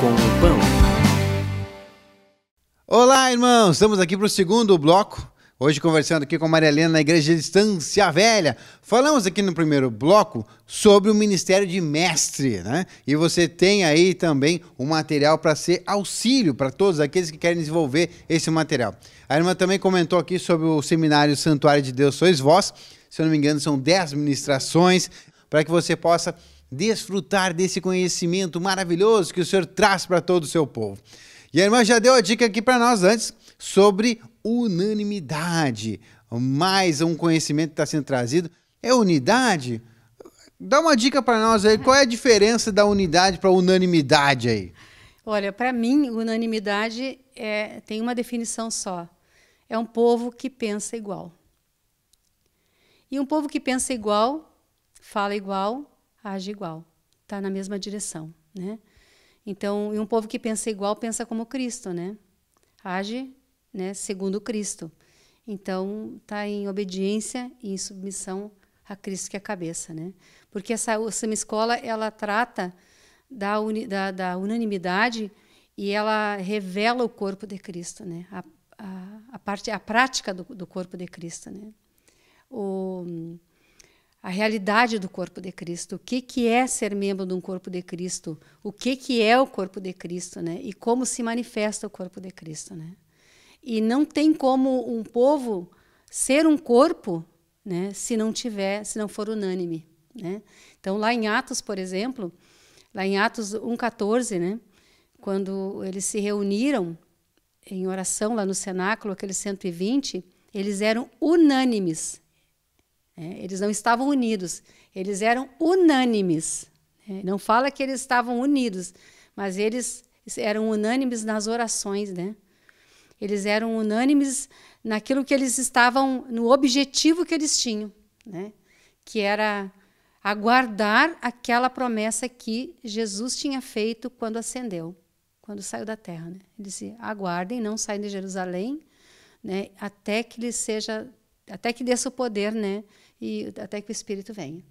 com o pão. Olá, irmãos! Estamos aqui para o segundo bloco. Hoje conversando aqui com a Maria Helena na Igreja de Estância Velha. Falamos aqui no primeiro bloco sobre o ministério de mestre, né? E você tem aí também um material para ser auxílio para todos aqueles que querem desenvolver esse material. A irmã também comentou aqui sobre o seminário Santuário de Deus Sois Vós. Se eu não me engano, são 10 ministrações para que você possa desfrutar desse conhecimento maravilhoso que o Senhor traz para todo o seu povo. E a irmã já deu a dica aqui para nós antes sobre unanimidade. Mais um conhecimento que está sendo trazido. É unidade? Dá uma dica para nós aí. Qual é a diferença da unidade para unanimidade aí? Olha, para mim, unanimidade é, tem uma definição só. É um povo que pensa igual. E um povo que pensa igual, fala igual, age igual, está na mesma direção, né? Então, e um povo que pensa igual pensa como Cristo, né? Age, né, segundo Cristo. Então, está em obediência e em submissão a Cristo que é a cabeça, né? Porque essa, essa escola ela trata da, uni, da, da, unanimidade e ela revela o corpo de Cristo, né? A, a, a parte, a prática do, do corpo de Cristo, né? O a realidade do corpo de Cristo, o que, que é ser membro de um corpo de Cristo, o que, que é o corpo de Cristo, né? E como se manifesta o corpo de Cristo, né? E não tem como um povo ser um corpo, né? Se não tiver, se não for unânime, né? Então lá em Atos, por exemplo, lá em Atos 1:14, né? Quando eles se reuniram em oração lá no cenáculo, aqueles 120, eles eram unânimes né? Eles não estavam unidos, eles eram unânimes. Né? Não fala que eles estavam unidos, mas eles eram unânimes nas orações, né? Eles eram unânimes naquilo que eles estavam, no objetivo que eles tinham, né? Que era aguardar aquela promessa que Jesus tinha feito quando ascendeu, quando saiu da terra. Né? Ele disse: aguardem, não saiam de Jerusalém, né? até que lhe seja, até que desça o poder, né? e até que o espírito venha.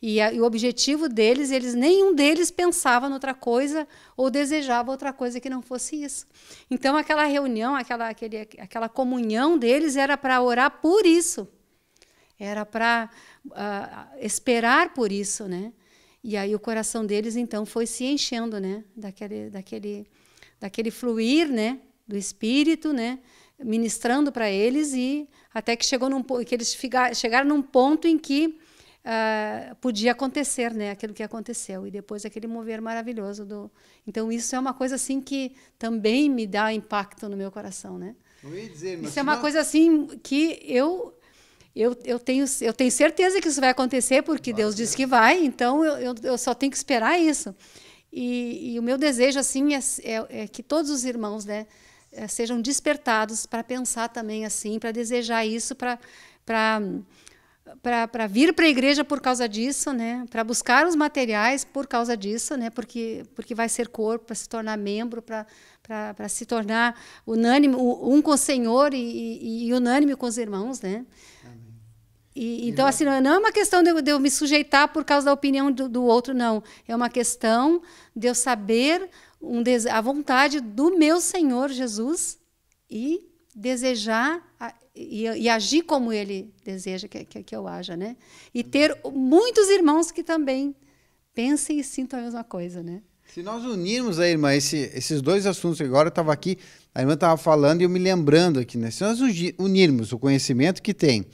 E, a, e o objetivo deles, eles nenhum deles pensava noutra coisa ou desejava outra coisa que não fosse isso. Então aquela reunião, aquela aquele, aquela comunhão deles era para orar por isso. Era para uh, ah, esperar por isso, né? E aí o coração deles então foi se enchendo, né, daquele daquele daquele fluir, né, do espírito, né? ministrando para eles e até que chegou num, que eles chegaram num ponto em que uh, podia acontecer, né, aquilo que aconteceu e depois aquele mover maravilhoso do. Então isso é uma coisa assim que também me dá impacto no meu coração, né? Dizer, isso é uma coisa assim que eu eu, eu, tenho, eu tenho certeza que isso vai acontecer, porque vai, Deus né? disse que vai, então eu, eu, eu, só tenho que esperar isso. E, e o meu desejo, assim, é, é, é, que todos os irmãos né, eh, sejam despertados para pensar também assim, para desejar isso, para para vir para a igreja por causa disso, né? Para buscar os materiais por causa disso, né? Porque porque vai ser corpo para se tornar membro, para se tornar unânime, um com o Senhor e, e, e unânime com os irmãos, né? E, então, assim, é, não é uma questão de eu, de eu me sujeitar por causa da opinião do, do, outro, não. É uma questão de eu saber um a vontade do meu Senhor Jesus e desejar e, e, agir como Ele deseja que, que, que eu haja, né? E ter muitos irmãos que também pensem e sintam a mesma coisa, né? Se nós unirmos aí, irmã, esse, esses dois assuntos que agora eu estava aqui, a irmã estava falando e eu me lembrando aqui, né? Se nós unirmos o conhecimento que tem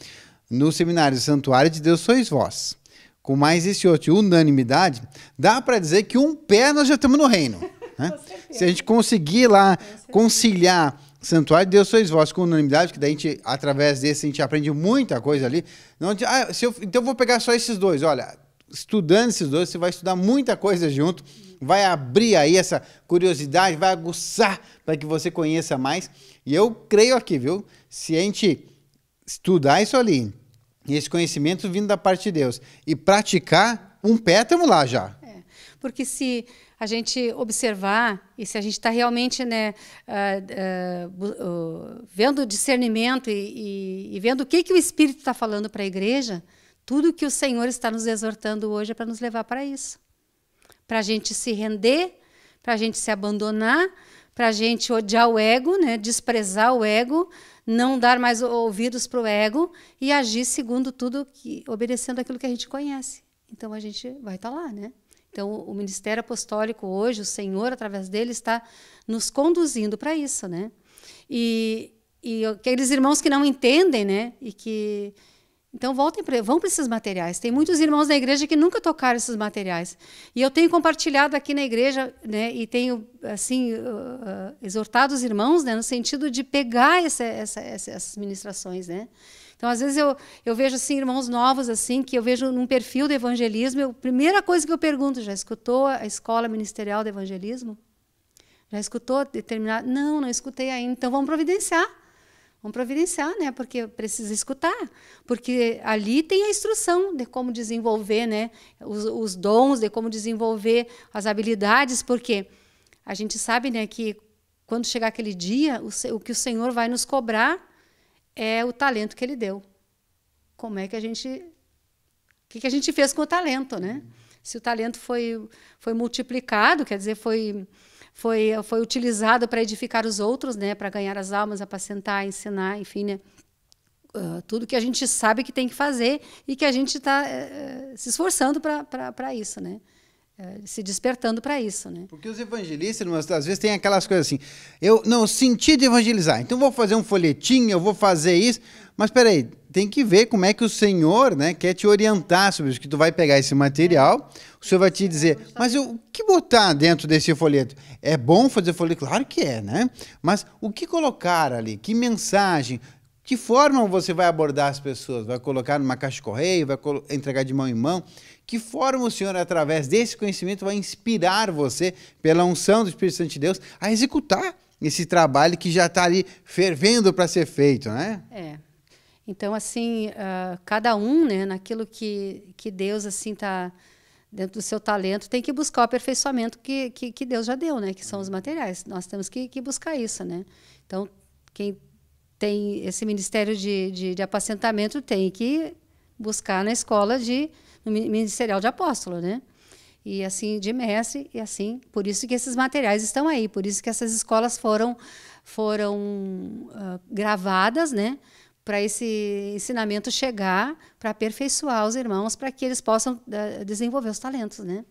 no seminário Santuário de Deus Sois Vós, com mais esse outro, unanimidade, dá para dizer que um pé nós já estamos no reino. Né? Se a gente conseguir lá conciliar santuário de Deus sois vós com unanimidade, que daí a gente, através desse a gente aprende muita coisa ali. Não, ah, eu, então eu vou pegar só esses dois. Olha, estudando esses dois, você vai estudar muita coisa junto, vai abrir aí essa curiosidade, vai aguçar para que você conheça mais. E eu creio aqui, viu? Se a gente estudar isso ali, esse conhecimento vindo da parte de Deus, e praticar, um pé estamos lá já. É, porque se a gente observar e se a gente está realmente né, uh, uh, uh, vendo discernimento e, e, e, vendo o que, que o Espírito está falando para a igreja, tudo que o Senhor está nos exortando hoje é para nos levar para isso. Para a gente se render, para a gente se abandonar, para a gente odiar o ego, né, desprezar o ego, não dar mais ouvidos para o ego e agir segundo tudo, que, obedecendo aquilo que a gente conhece. Então a gente vai estar tá lá, né? Então, o ministério apostólico hoje, o Senhor, através dele, está nos conduzindo para isso, né? E, e aqueles irmãos que não entendem, né? E que então voltem pra, vão para esses materiais. Tem muitos irmãos da igreja que nunca tocaram esses materiais. E eu tenho compartilhado aqui na igreja, né, e tenho assim uh, uh exortado os irmãos, né, no sentido de pegar essa, essa, essas ministrações, né? Então, às vezes eu, eu vejo assim irmãos novos assim que eu vejo num perfil de evangelismo, a primeira coisa que eu pergunto, já escutou a escola ministerial de evangelismo? Já escutou determinado? Não, não escutei ainda. Então vamos providenciar. Vamos providenciar, né? Porque precisa escutar, porque ali tem a instrução de como desenvolver, né? Os, os dons, de como desenvolver as habilidades, porque a gente sabe, né, que quando chegar aquele dia, o, o que o Senhor vai nos cobrar é o talento que ele deu. Como é que a gente. O que, que a gente fez com o talento, né? Se o talento foi, foi multiplicado, quer dizer, foi, foi, foi utilizado para edificar os outros, né? Para ganhar as almas, apacentar, ensinar, enfim, né? Uh, tudo que a gente sabe que tem que fazer e que a gente está uh, eh, eh, se esforçando para isso, né? É, se despertando para isso, né? Porque os evangelistas, às vezes, tem aquelas coisas assim, eu não senti de evangelizar, então vou fazer um folhetim, eu vou fazer isso, mas peraí, tem que ver como é que o Senhor né, quer te orientar sobre isso, que tu vai pegar esse material, é. o Senhor vai te dizer, mas o que botar dentro desse folheto? É bom fazer folheto? Claro que é, né? Mas o que colocar ali? Que mensagem? Que forma você vai abordar as pessoas? Vai colocar numa caixa de correio? Vai entregar de mão em mão? Que forma o Senhor, através desse conhecimento, vai inspirar você, pela unção do Espírito Santo de Deus, a executar esse trabalho que já está ali fervendo para ser feito, né? É. Então, assim, uh, cada um, né, naquilo que, que Deus, assim, está dentro do seu talento, tem que buscar o aperfeiçoamento que, que, que, Deus já deu, né? Que são os materiais. Nós temos que, que buscar isso, né? Então, quem tem esse ministério de, de, de apacentamento tem que buscar na escola de no Ministerial de Apóstolo, né? E assim, de mestre, e assim, por isso que esses materiais estão aí, por isso que essas escolas foram, foram uh, gravadas, né? Para esse ensinamento chegar, para aperfeiçoar os irmãos, para que eles possam ah, desenvolver os talentos, né?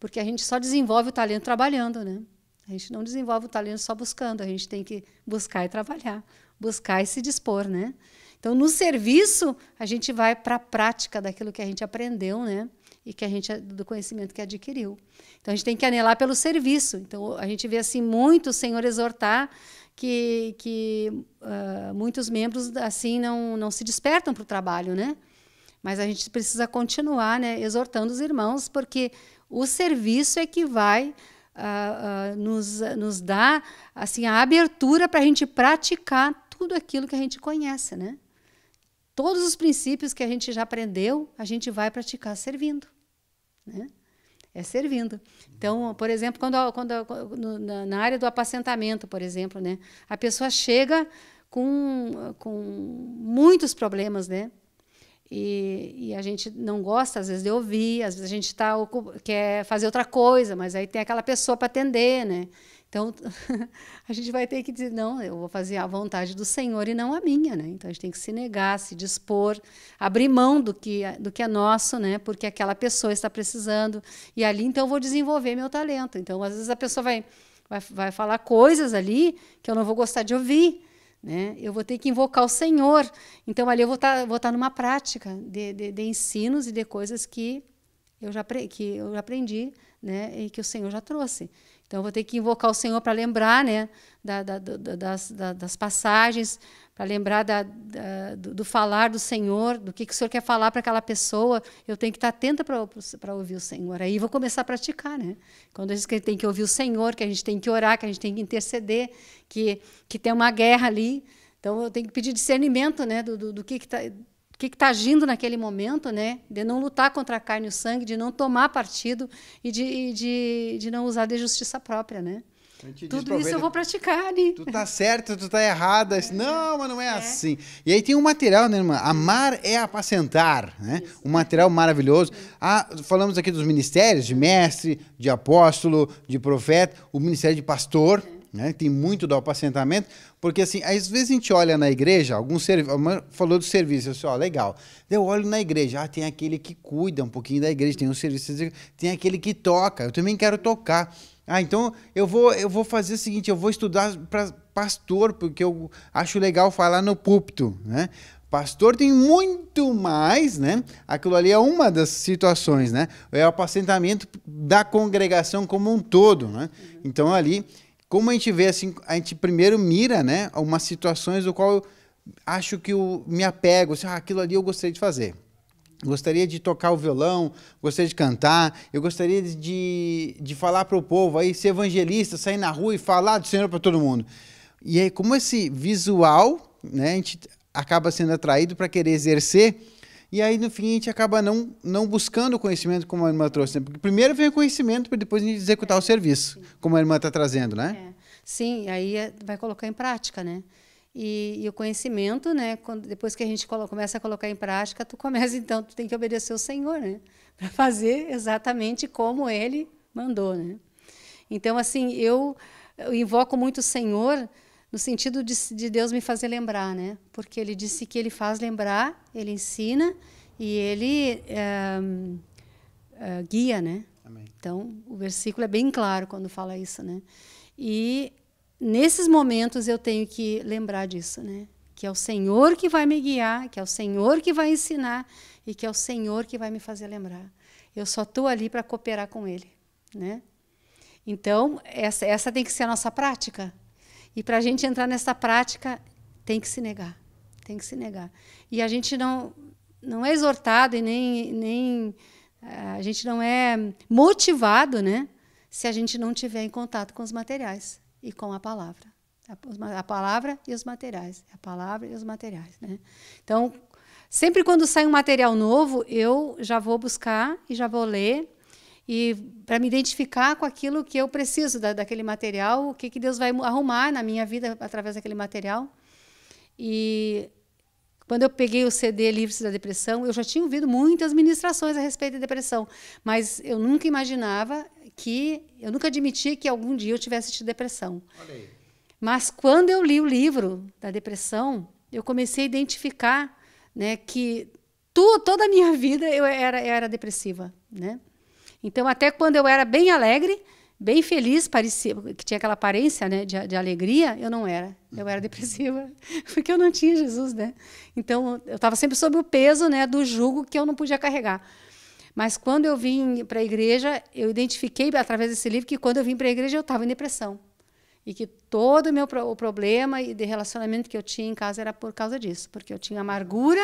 Porque a gente só desenvolve o talento trabalhando, né? A gente não desenvolve o talento só buscando, a gente tem que buscar e trabalhar, buscar e se dispor, né? Então, no serviço, a gente vai para a prática daquilo que a gente aprendeu, né? E que a gente do conhecimento que adquiriu. Então, a gente tem que anelar pelo serviço. Então, a gente vê assim muito o Senhor exortar que, que uh, muitos membros assim não, não se despertam para o trabalho, né? Mas a gente precisa continuar, né, exortando os irmãos, porque o serviço é que vai uh, uh, nos, nos dar assim a abertura para a gente praticar tudo aquilo que a gente conhece, né? Todos os princípios que a gente já aprendeu, a gente vai praticar servindo. Né? É servindo. Então, por exemplo, quando, quando na área do apacentamento, por exemplo, né, a pessoa chega com, com muitos problemas, né? E, e, a gente não gosta, às vezes, de ouvir, às vezes a gente tá, quer fazer outra coisa, mas aí tem aquela pessoa para atender, né? Então, a gente vai ter que dizer, não, eu vou fazer a vontade do Senhor e não a minha, né? Então, a gente tem que se negar, se dispor, abrir mão do que, é, do que é nosso, né? Porque aquela pessoa está precisando. E ali, então, eu vou desenvolver meu talento. Então, às vezes, a pessoa vai, vai, vai falar coisas ali que eu não vou gostar de ouvir, né? Eu vou ter que invocar o Senhor. Então, ali eu vou estar tá, vou tá numa prática de, de, de ensinos e de coisas que eu já, que eu já aprendi né? e que o Senhor já trouxe. Então, vou ter que invocar o Senhor para lembrar né, da, da, da, das, das, passagens, para lembrar do, do, falar do Senhor, do que, que o Senhor quer falar para aquela pessoa. Eu tenho que estar atenta para ouvir o Senhor. Aí vou começar a praticar. Né? Quando a gente que tem que ouvir o Senhor, que a gente tem que orar, que a gente tem que interceder, que, que tem uma guerra ali. Então, eu tenho que pedir discernimento né, do, do, do que, que tá que está agindo naquele momento, né? De não lutar contra a carne e o sangue, de não tomar partido e de, e de, de não usar de justiça própria, né? Tudo isso eu vou praticar, né? Tu tá certo, tu tá errada. É. Não, mas não é, é, assim. E aí tem um material, né, irmã? Amar é apacentar, né? Isso. Um material maravilhoso. Ah, falamos aqui dos ministérios, de mestre, de apóstolo, de profeta, o ministério de pastor. É. Né? Tem muito do apacentamento, porque assim, às vezes a gente olha na igreja, algum serviço, falou do serviço, eu ó, legal. Eu olho na igreja, ah, tem aquele que cuida um pouquinho da igreja, tem um serviço, tem aquele que toca, eu também quero tocar. Ah, então eu vou, eu vou fazer o seguinte, eu vou estudar para pastor, porque eu acho legal falar no púlpito, né? Pastor tem muito mais, né? Aquilo ali é uma das situações, né? É o apacentamento da congregação como um todo, né? Então ali como a gente vê assim, a gente primeiro mira, né, algumas situações do qual eu acho que eu me apego, assim, ah, aquilo ali eu gostaria de fazer. Gostaria de tocar o violão, gostaria de cantar, eu gostaria de, de falar para o povo, aí ser evangelista, sair na rua e falar do Senhor para todo mundo. E aí, como esse visual, né, a gente acaba sendo atraído para querer exercer, e aí, no fim, a gente acaba não, não buscando o conhecimento como a irmã trouxe. Né? Porque primeiro vem o conhecimento para depois a gente executar é, o serviço, sim. como a irmã está trazendo, né? É. Sim, aí é, vai colocar em prática, né? E, e, o conhecimento, né? Quando, depois que a gente começa a colocar em prática, tu começa, então, tu tem que obedecer o Senhor, né? Para fazer exatamente como Ele mandou, né? Então, assim, eu, eu invoco muito o Senhor no sentido de, de, Deus me fazer lembrar, né? Porque ele disse que ele faz lembrar, ele ensina e ele é, é, guia, né? Amém. Então, o versículo é bem claro quando fala isso, né? E nesses momentos eu tenho que lembrar disso, né? Que é o Senhor que vai me guiar, que é o Senhor que vai ensinar e que é o Senhor que vai me fazer lembrar. Eu só estou ali para cooperar com Ele, né? Então, essa, essa tem que ser a nossa prática, e para a gente entrar nessa prática, tem que se negar. Tem que se negar. E a gente não, não é exortado e nem, nem eh, a gente não é motivado né, se a gente não tiver em contato com os materiais e com a palavra. A, palavra e os materiais. A palavra e os materiais. Né? Então, sempre quando sai um material novo, eu já vou buscar e já vou ler e para me identificar com aquilo que eu preciso da, daquele material, o que, que Deus vai arrumar na minha vida através daquele material. E quando eu peguei o CD livre da Depressão, eu já tinha ouvido muitas ministrações a respeito da depressão, mas eu nunca imaginava que, eu nunca admiti que algum dia eu tivesse tido depressão. Mas quando eu li o livro da depressão, eu comecei a identificar né, que tu, toda a minha vida eu era, era depressiva. Né? Então, até quando eu era bem alegre, bem feliz, parecia que tinha aquela aparência né, de, de, alegria, eu não era. Eu era depressiva, porque eu não tinha Jesus, né? Então, eu estava sempre sob o peso né, do jugo que eu não podia carregar. Mas quando eu vim para a igreja, eu identifiquei através desse livro que quando eu vim para a igreja eu estava em depressão. E que todo o meu o problema e de relacionamento que eu tinha em casa era por causa disso, porque eu tinha amargura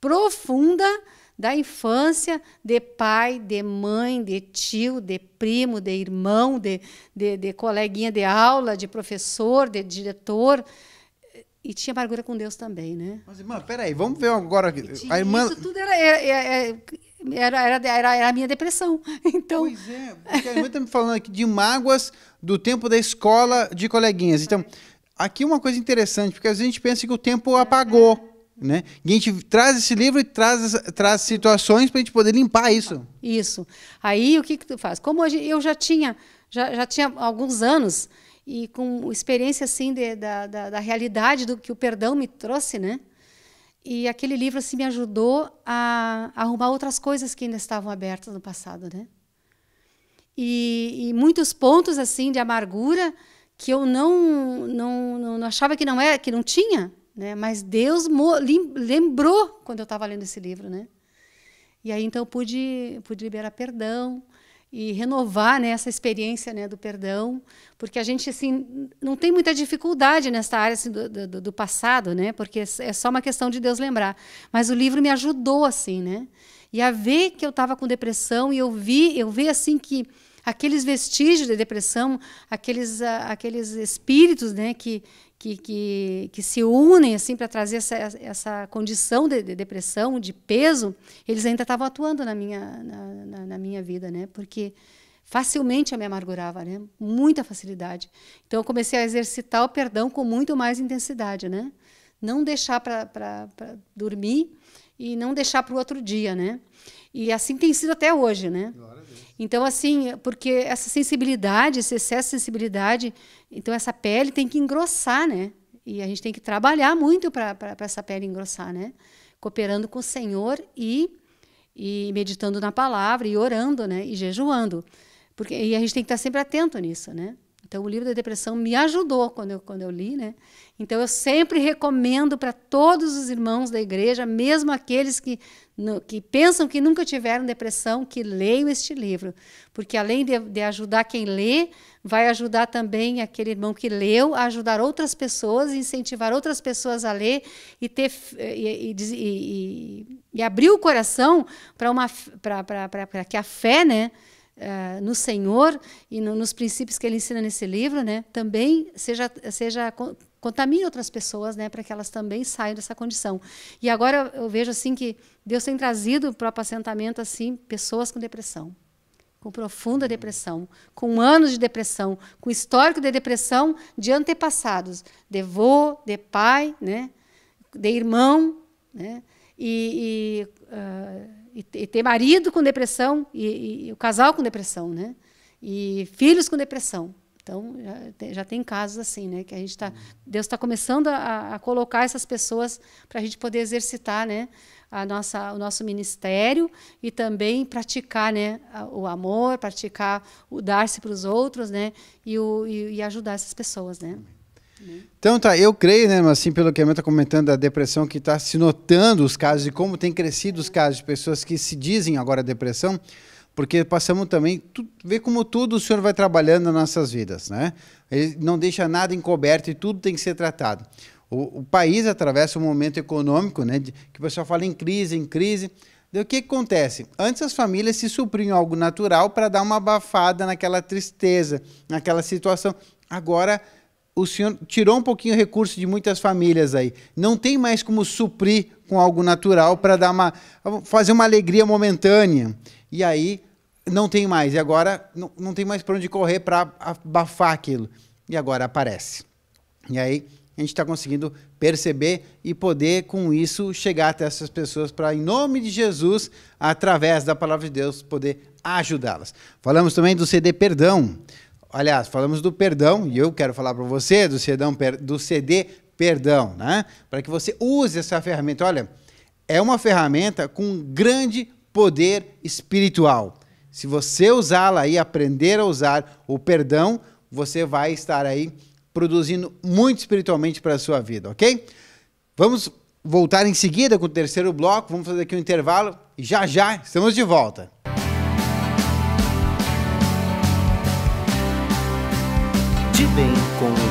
profunda da infância de pai, de mãe, de tio, de primo, de irmão, de, de, de coleguinha de aula, de professor, de diretor. E tinha amargura com Deus também, né? Mas, irmã, peraí, vamos ver agora. A irmã... Isso tudo era, era, era, era, era a minha depressão. Então... Pois é, porque a irmã está me falando aqui de mágoas do tempo da escola de coleguinhas. Então, é. aqui uma coisa interessante, porque a gente pensa que o tempo é. apagou. Né? E a gente traz esse livro e traz, traz situações para a gente poder limpar isso. Isso. Aí o que, que tu faz? Como eu já tinha, já, já tinha alguns anos e com experiência assim de, da, da, da, realidade do que o perdão me trouxe, né? E aquele livro assim me ajudou a, a arrumar outras coisas que ainda estavam abertas no passado, né? E, e muitos pontos assim de amargura que eu não, não, não, não achava que não era, é, que não tinha, né? Mas Deus lembrou quando eu estava lendo esse livro, né? E aí então eu pude pude liberar perdão e renovar né, essa experiência né, do perdão, porque a gente assim não tem muita dificuldade nessa área assim, do, do, do, passado, né? Porque é, é só uma questão de Deus lembrar. Mas o livro me ajudou assim, né? E a ver que eu estava com depressão e eu vi eu vi assim que aqueles vestígios de depressão, aqueles, ah, aqueles espíritos né, que, que, que, que se unem assim para trazer essa, essa condição de, de, depressão, de peso, eles ainda estavam atuando na minha, na, na, na minha vida, né? Porque facilmente eu me amargurava, né? Muita facilidade. Então eu comecei a exercitar o perdão com muito mais intensidade, né? Não deixar para dormir e não deixar para o outro dia, né? E assim tem sido até hoje, né? Claro. Então, assim, porque essa sensibilidade, esse excesso de sensibilidade, então essa pele tem que engrossar, né? E a gente tem que trabalhar muito para essa pele engrossar, né? Cooperando com o Senhor e, e meditando na palavra, e orando, né? E jejuando. Porque, e a gente tem que estar sempre atento nisso, né? Então, o livro da depressão me ajudou quando eu, quando eu li, né? Então, eu sempre recomendo para todos os irmãos da igreja, mesmo aqueles que, no, que pensam que nunca tiveram depressão, que leiam este livro. Porque, além de, de ajudar quem lê, vai ajudar também aquele irmão que leu a ajudar outras pessoas, incentivar outras pessoas a ler e, ter, e, e, e, e abrir o coração para que a fé, né? uh, no Senhor e no, nos princípios que ele ensina nesse livro, né, também seja, seja contamine outras pessoas, né, para que elas também saiam dessa condição. E agora eu vejo assim que Deus tem trazido para o apacentamento assim pessoas com depressão, com profunda depressão, com anos de depressão, com histórico de depressão de antepassados, de avô, de pai, né, de irmão, né, e, e uh, e, e ter marido com depressão e, e, o casal com depressão, né? E filhos com depressão. Então já tem, já tem casos assim, né? Que a gente está, Deus está começando a, a, colocar essas pessoas para a gente poder exercitar, né? A nossa, o nosso ministério e também praticar, né? O amor, praticar o dar-se para os outros, né? E, o, e, e ajudar essas pessoas, né? Então tá, eu creio, né, assim, pelo que a está comentando da depressão, que está se notando os casos e como tem crescido os casos de pessoas que se dizem agora depressão, porque passamos também, tu, vê como tudo o Senhor vai trabalhando nas nossas vidas, né? Ele não deixa nada encoberto e tudo tem que ser tratado. O, o país atravessa um momento econômico, né, de, que o pessoal fala em crise, em crise. o que, que acontece? Antes as famílias se supriam algo natural para dar uma abafada naquela tristeza, naquela situação. Agora o senhor tirou um pouquinho o recurso de muitas famílias aí. Não tem mais como suprir com algo natural para dar uma fazer uma alegria momentânea. E aí não tem mais. E agora não, não tem mais para onde correr para abafar aquilo. E agora aparece. E aí a gente está conseguindo perceber e poder, com isso, chegar até essas pessoas para, em nome de Jesus, através da palavra de Deus, poder ajudá-las. Falamos também do CD Perdão aliás, falamos do perdão, e eu quero falar para você do, do CD Perdão, né? Para que você use essa ferramenta. Olha, é uma ferramenta com grande poder espiritual. Se você usá-la e aprender a usar o perdão, você vai estar aí produzindo muito espiritualmente para a sua vida, ok? Vamos voltar em seguida com o terceiro bloco, vamos fazer aqui um intervalo e já já estamos de volta. vem com